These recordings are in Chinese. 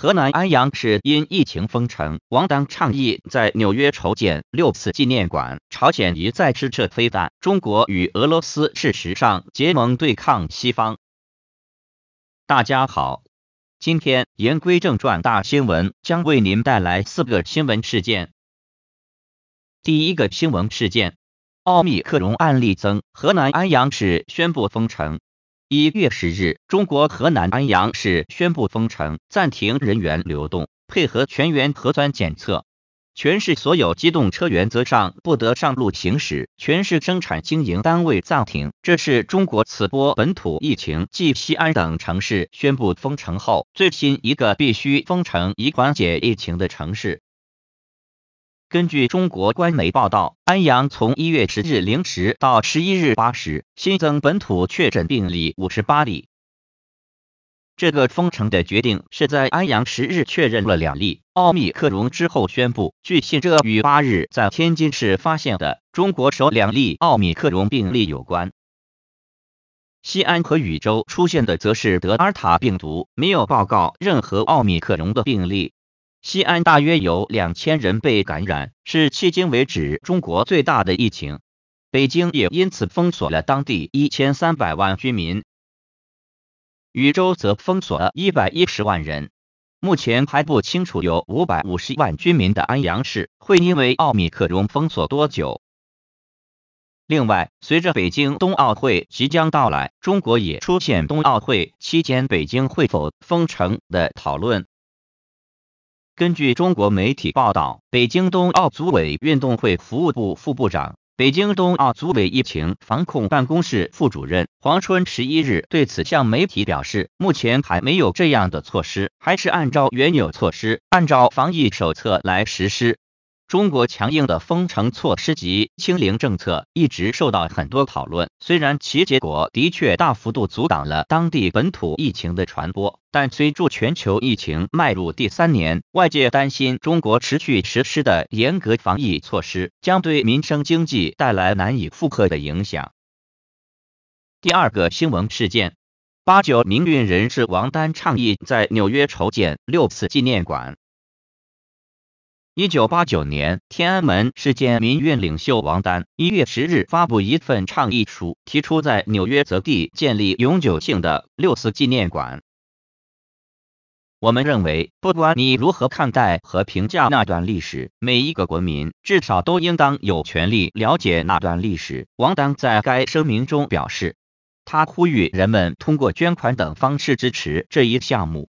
河南安阳市因疫情封城，王丹倡议在纽约筹建六次纪念馆。朝鲜一再支持非弹，中国与俄罗斯事实上结盟对抗西方。大家好，今天言归正传，大新闻将为您带来四个新闻事件。第一个新闻事件，奥密克戎案例增，河南安阳市宣布封城。一月十日，中国河南安阳市宣布封城，暂停人员流动，配合全员核酸检测。全市所有机动车原则上不得上路行驶，全市生产经营单位暂停。这是中国此波本土疫情继西安等城市宣布封城后，最新一个必须封城以缓解疫情的城市。根据中国官媒报道，安阳从一月十日零时到十一日八时，新增本土确诊病例五十八例。这个封城的决定是在安阳十日确认了两例奥密克戎之后宣布。据悉，这与八日在天津市发现的中国首两例奥密克戎病例有关。西安和禹州出现的则是德尔塔病毒，没有报告任何奥密克戎的病例。西安大约有两千人被感染，是迄今为止中国最大的疫情。北京也因此封锁了当地一千三百万居民，禹州则封锁了一百一十万人。目前还不清楚有五百五十万居民的安阳市会因为奥密克戎封锁多久。另外，随着北京冬奥会即将到来，中国也出现冬奥会期间北京会否封城的讨论。根据中国媒体报道，北京冬奥组委运动会服务部副部长、北京冬奥组委疫情防控办公室副主任黄春十一日对此向媒体表示，目前还没有这样的措施，还是按照原有措施，按照防疫手册来实施。中国强硬的封城措施及清零政策一直受到很多讨论，虽然其结果的确大幅度阻挡了当地本土疫情的传播，但随着全球疫情迈入第三年，外界担心中国持续实施的严格防疫措施将对民生经济带来难以复刻的影响。第二个新闻事件，八九民运人士王丹倡议在纽约筹建六次纪念馆。一九八九年天安门事件民运领袖王丹一月十日发布一份倡议书，提出在纽约泽地建立永久性的六四纪念馆。我们认为，不管你如何看待和评价那段历史，每一个国民至少都应当有权利了解那段历史。王丹在该声明中表示，他呼吁人们通过捐款等方式支持这一项目。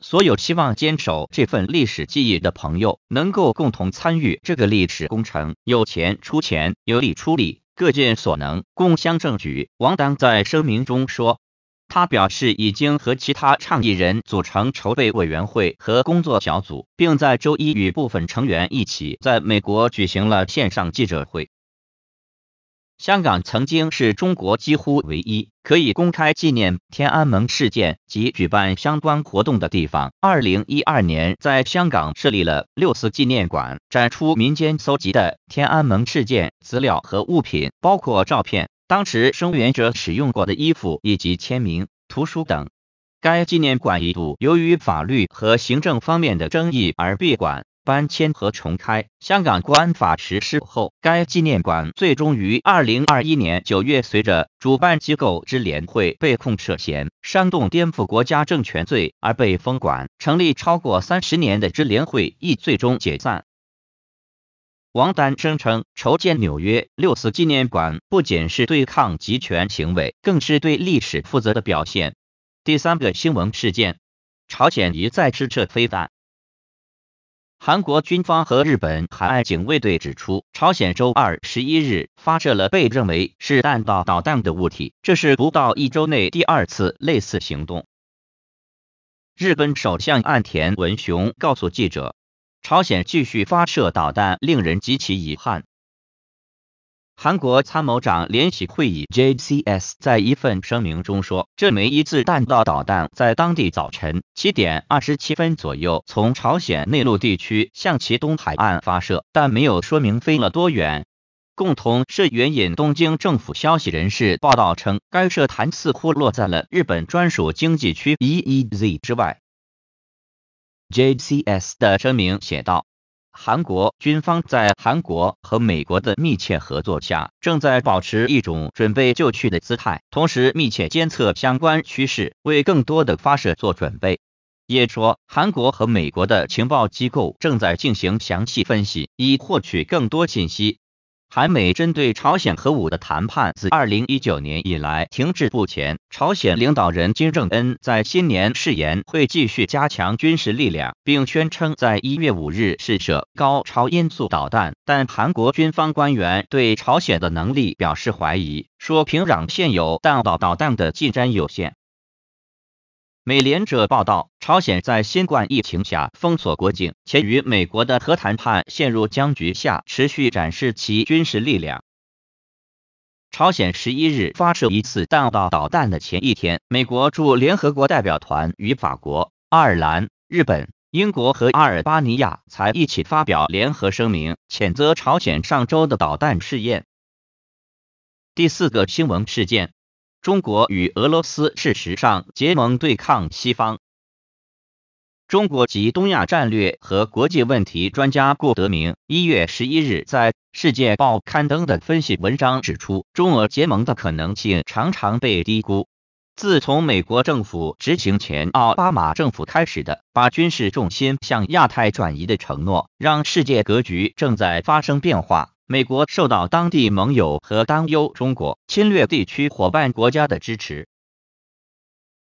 所有希望坚守这份历史记忆的朋友，能够共同参与这个历史工程，有钱出钱，有理出力，各尽所能，共襄盛举。王丹在声明中说，他表示已经和其他倡议人组成筹备委员会和工作小组，并在周一与部分成员一起在美国举行了线上记者会。香港曾经是中国几乎唯一可以公开纪念天安门事件及举办相关活动的地方。二零一二年，在香港设立了六四纪念馆，展出民间搜集的天安门事件资料和物品，包括照片、当时声援者使用过的衣服以及签名、图书等。该纪念馆一度由于法律和行政方面的争议而闭馆。搬迁和重开。香港国安法实施后，该纪念馆最终于二零二一年九月，随着主办机构之联会被控涉嫌煽动颠覆国家政权罪而被封馆，成立超过三十年的之联会亦最终解散。王丹声称，筹建纽约六四纪念馆不仅是对抗集权行为，更是对历史负责的表现。第三个新闻事件：朝鲜一再试射飞弹。韩国军方和日本海岸警卫队指出，朝鲜周二十一日发射了被认为是弹道导弹的物体，这是不到一周内第二次类似行动。日本首相岸田文雄告诉记者，朝鲜继续发射导弹令人极其遗憾。韩国参谋长联席会议 JCS 在一份声明中说，这枚一字弹道导弹在当地早晨七点二十七分左右从朝鲜内陆地区向其东海岸发射，但没有说明飞了多远。共同社援引东京政府消息人士报道称，该射弹似乎落在了日本专属经济区 EEZ 之外。JCS 的声明写道。韩国军方在韩国和美国的密切合作下，正在保持一种准备就绪的姿态，同时密切监测相关趋势，为更多的发射做准备。也说，韩国和美国的情报机构正在进行详细分析，以获取更多信息。韩美针对朝鲜核武的谈判自二零一九年以来停滞不前。朝鲜领导人金正恩在新年誓言会继续加强军事力量，并宣称在一月五日试射高超音速导弹。但韩国军方官员对朝鲜的能力表示怀疑，说平壤现有弹道导弹的进展有限。美联社报道，朝鲜在新冠疫情下封锁国境，且与美国的核谈判陷入僵局下，持续展示其军事力量。朝鲜十一日发射一次弹道导弹的前一天，美国驻联合国代表团与法国、爱尔兰、日本、英国和阿尔巴尼亚才一起发表联合声明，谴责朝鲜上周的导弹试验。第四个新闻事件。中国与俄罗斯事实上结盟对抗西方。中国及东亚战略和国际问题专家顾德明一月十一日在《世界报》刊登的分析文章指出，中俄结盟的可能性常常被低估。自从美国政府执行前奥巴马政府开始的把军事重心向亚太转移的承诺，让世界格局正在发生变化。美国受到当地盟友和担忧中国侵略地区伙伴国家的支持。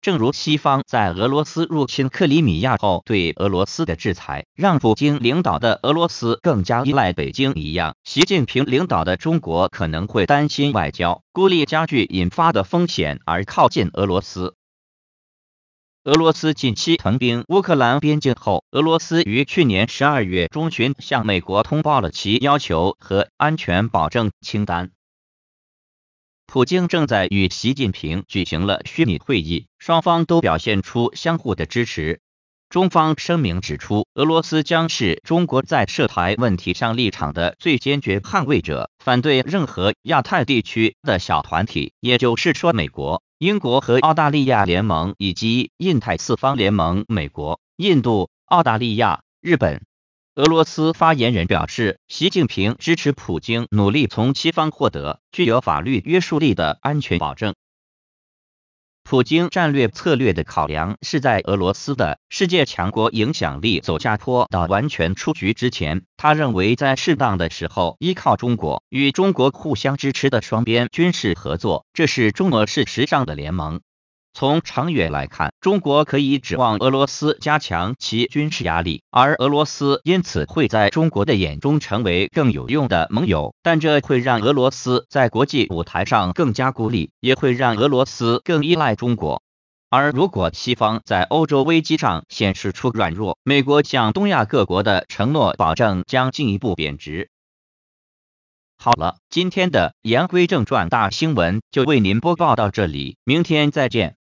正如西方在俄罗斯入侵克里米亚后对俄罗斯的制裁让普京领导的俄罗斯更加依赖北京一样，习近平领导的中国可能会担心外交孤立加剧引发的风险而靠近俄罗斯。俄罗斯近期屯兵乌克兰边境后，俄罗斯于去年十二月中旬向美国通报了其要求和安全保障清单。普京正在与习近平举行了虚拟会议，双方都表现出相互的支持。中方声明指出，俄罗斯将是中国在涉台问题上立场的最坚决捍卫者，反对任何亚太地区的小团体，也就是说，美国、英国和澳大利亚联盟以及印太四方联盟（美国、印度、澳大利亚、日本）。俄罗斯发言人表示，习近平支持普京努力从西方获得具有法律约束力的安全保证。普京战略策略的考量是在俄罗斯的世界强国影响力走下坡到完全出局之前，他认为在适当的时候依靠中国，与中国互相支持的双边军事合作，这是中俄是时尚的联盟。从长远来看，中国可以指望俄罗斯加强其军事压力，而俄罗斯因此会在中国的眼中成为更有用的盟友。但这会让俄罗斯在国际舞台上更加孤立，也会让俄罗斯更依赖中国。而如果西方在欧洲危机上显示出软弱，美国向东亚各国的承诺保证将进一步贬值。好了，今天的言归正传，大新闻就为您播报到这里，明天再见。